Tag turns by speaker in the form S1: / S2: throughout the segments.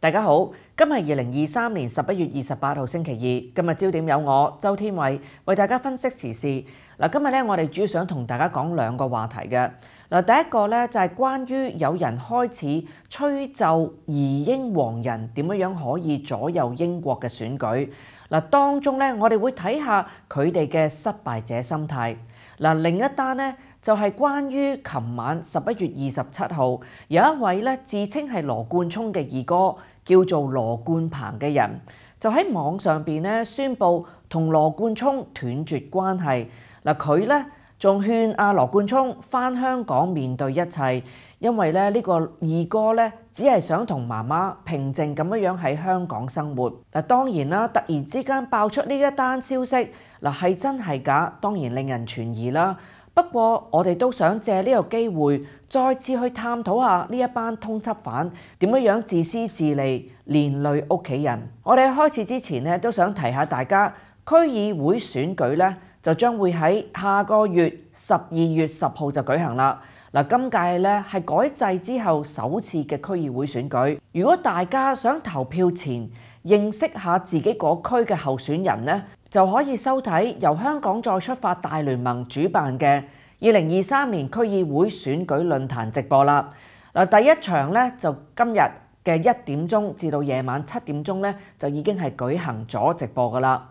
S1: 大家好，今日二零二三年十一月二十八号星期二，今日焦点有我周天伟为大家分析时事。嗱，今日咧我哋主要想同大家讲两个话题嘅。嗱，第一个咧就系关于有人开始吹奏疑英皇人点样样可以左右英国嘅选举。嗱，当中咧我哋会睇下佢哋嘅失败者心态。嗱，另一单咧就系关于琴晚十一月二十七号有一位咧自称系罗冠聪嘅二哥。叫做羅冠彭嘅人就喺網上邊咧宣布同羅冠聰斷絕關係。嗱，佢咧仲勸阿羅冠聰翻香港面對一切，因為咧呢個二哥咧只係想同媽媽平靜咁樣樣喺香港生活。嗱，當然啦，突然之間爆出呢一單消息，嗱係真係假，當然令人存疑啦。不過，我哋都想借呢個機會，再次去探討下呢一班通緝犯點樣樣自私自利，連累屋企人。我哋開始之前咧，都想提下大家區議會選舉咧，就將會喺下個月十二月十號就舉行啦。嗱，今屆咧係改制之後首次嘅區議會選舉，如果大家想投票前認識下自己個區嘅候選人咧，就可以收睇由香港再出發大聯盟主辦嘅二零二三年區議會選舉論壇直播啦。嗱，第一場咧就今日嘅一點鐘至到夜晚七點鐘咧，就已經係舉行咗直播噶啦。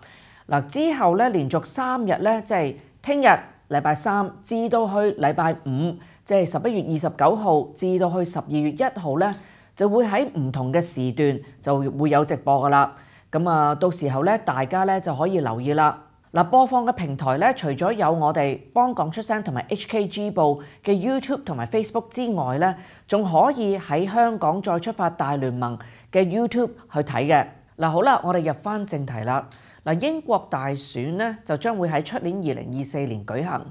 S1: 嗱，之後咧連續三日咧，即係聽日禮拜三至到去禮拜五，即係十一月二十九號至到去十二月一號咧，就會喺唔同嘅時段就會有直播噶啦。咁啊，到時候咧，大家咧就可以留意啦。嗱，播放嘅平台咧，除咗有我哋幫港出聲同埋 H K G 報嘅 YouTube 同埋 Facebook 之外咧，仲可以喺香港再出發大聯盟嘅 YouTube 去睇嘅。嗱，好啦，我哋入翻正題啦。嗱，英國大選咧就將會喺出年二零二四年舉行。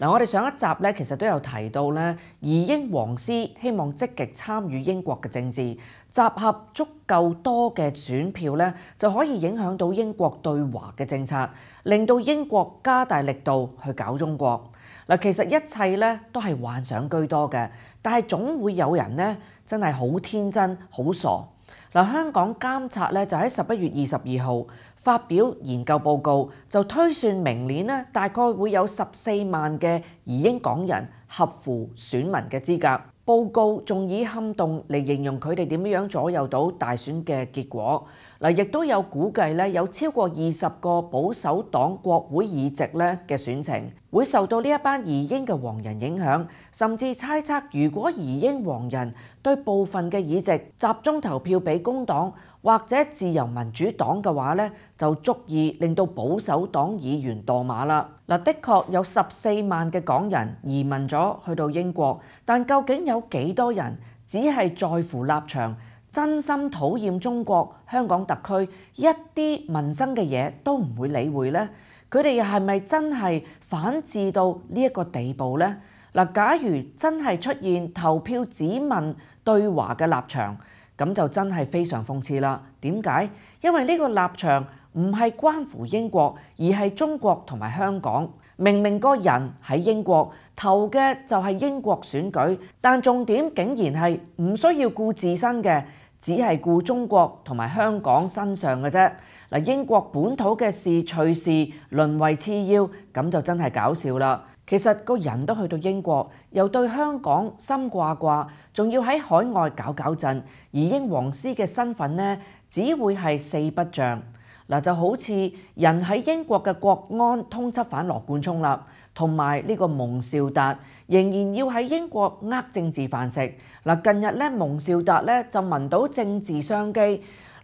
S1: 嗱，我哋上一集咧，其實都有提到咧，兒英皇斯希望積極參與英國嘅政治，集合足夠多嘅選票咧，就可以影響到英國對華嘅政策，令到英國加大力度去搞中國。嗱，其實一切咧都係幻想居多嘅，但係總會有人咧真係好天真、好傻。嗱，香港監察咧就喺十一月二十二號發表研究報告，就推算明年咧大概會有十四萬嘅移英港人合乎選民嘅資格。報告仲以撼動嚟形容佢哋點樣左右到大選嘅結果。嗱，亦都有估計咧，有超過二十個保守黨國會議席咧嘅選情會受到呢一班移英嘅黃人影響，甚至猜測如果移英黃人對部分嘅議席集中投票俾工黨或者自由民主黨嘅話咧，就足以令到保守黨議員墮馬啦。嗱，的確有十四萬嘅港人移民咗去到英國，但究竟有幾多人只係在乎立場？真心討厭中國香港特區一啲民生嘅嘢都唔會理會呢？佢哋又係咪真係反智到呢一個地步呢？嗱，假如真係出現投票指問對華嘅立場，咁就真係非常諷刺啦。點解？因為呢個立場唔係關乎英國，而係中國同埋香港。明明個人喺英國投嘅就係英國選舉，但重點竟然係唔需要顧自身嘅。只係顧中國同埋香港身上嘅啫，嗱英國本土嘅事趣事淪為次要，咁就真係搞笑啦。其實個人都去到英國，又對香港心掛掛，仲要喺海外搞搞震，而英皇師嘅身份呢，只會係四不像。嗱就好似人喺英國嘅國安通緝犯羅冠聰啦，同埋呢個蒙少達仍然要喺英國呃政治飯食。嗱，近日咧蒙少達咧就聞到政治商機，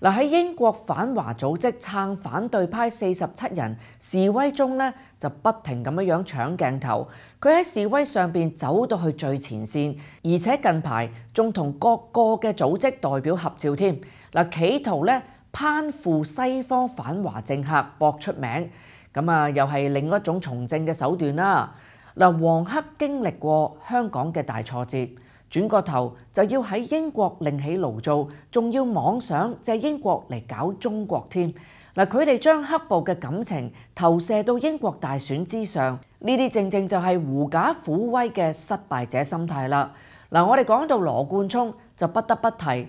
S1: 嗱喺英國反華組織撐反對派四十七人示威中咧就不停咁樣樣搶鏡頭，佢喺示威上邊走到去最前線，而且近排仲同各個嘅組織代表合照添，嗱企圖咧。攀附西方反華政客博出名，咁啊又係另一種從政嘅手段啦。嗱，黃克經歷過香港嘅大挫折，轉個頭就要喺英國另起爐灶，仲要妄想借英國嚟搞中國添。嗱，佢哋將黑暴嘅感情投射到英國大選之上，呢啲正正就係狐假虎威嘅失敗者心態啦。嗱，我哋講到羅冠聰，就不得不提。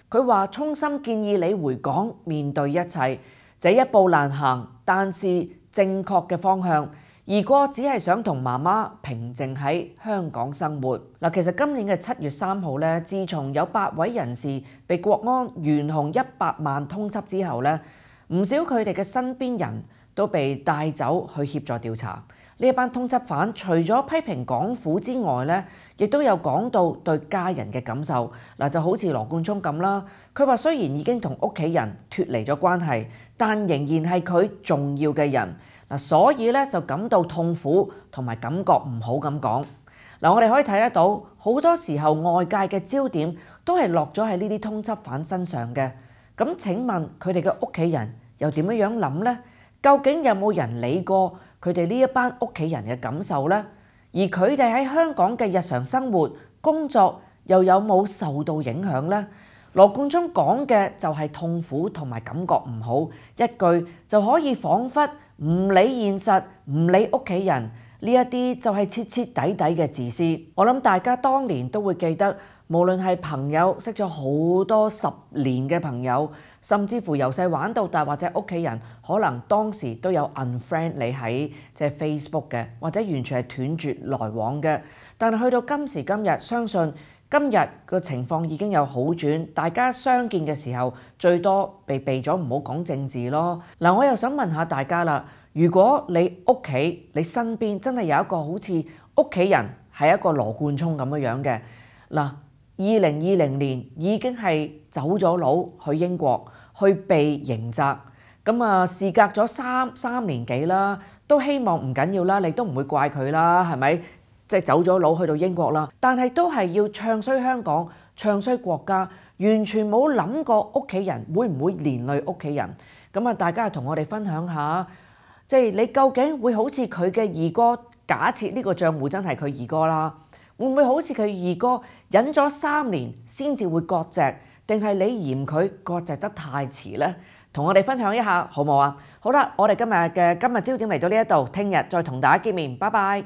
S1: 佢話：衷心建議你回港面對一切，這一步難行，但是正確嘅方向。二哥只係想同媽媽平靜喺香港生活。嗱，其實今年嘅七月三號咧，自從有八位人士被國安懸紅一百萬通緝之後咧，唔少佢哋嘅身邊人都被帶走去協助調查。呢一班通緝犯除咗批評港府之外咧，亦都有講到對家人嘅感受。嗱就好似羅冠聰咁啦，佢話雖然已經同屋企人脱離咗關係，但仍然係佢重要嘅人。嗱，所以咧就感到痛苦同埋感覺唔好咁講。嗱，我哋可以睇得到好多時候外界嘅焦點都係落咗喺呢啲通緝犯身上嘅。咁請問佢哋嘅屋企人又點樣樣諗呢？究竟有冇人理過？佢哋呢一班屋企人嘅感受呢？而佢哋喺香港嘅日常生活、工作又有冇受到影響呢？罗冠中讲嘅就系痛苦同埋感觉唔好，一句就可以仿佛唔理现实、唔理屋企人呢一啲，就系彻彻底底嘅自私。我谂大家当年都会记得。無論係朋友識咗好多十年嘅朋友，甚至乎由細玩到大，或者屋企人可能當時都有 u n friend 你喺即係 Facebook 嘅，或者完全係斷絕來往嘅。但去到今時今日，相信今日個情況已經有好轉，大家相見嘅時候最多被避咗，唔好講政治咯。嗱，我又想問下大家啦，如果你屋企、你身邊真係有一個好似屋企人係一個羅冠聰咁樣樣嘅嗱。二零二零年已經係走咗佬去英國去被刑責，咁啊事隔咗三三年幾啦，都希望唔緊要啦，你都唔會怪佢啦，係咪？即係走咗佬去到英國啦，但係都係要唱衰香港、唱衰國家，完全冇諗過屋企人會唔會連累屋企人。咁啊，大家同我哋分享下，即係你究竟會好似佢嘅二哥？假設呢個賬户真係佢二哥啦。会唔会好似佢二哥忍咗三年先至会割席，定系你嫌佢割席得太迟呢？同我哋分享一下好唔好啊？好啦，我哋今日嘅今日焦点嚟到呢一度，听日再同大家见面，拜拜。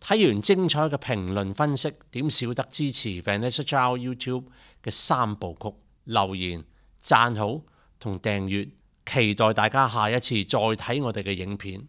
S1: 睇完精彩嘅评论分析，点少得支持 Vanessa Chow YouTube 嘅三部曲？留言、赞好同订阅，期待大家下一次再睇我哋嘅影片。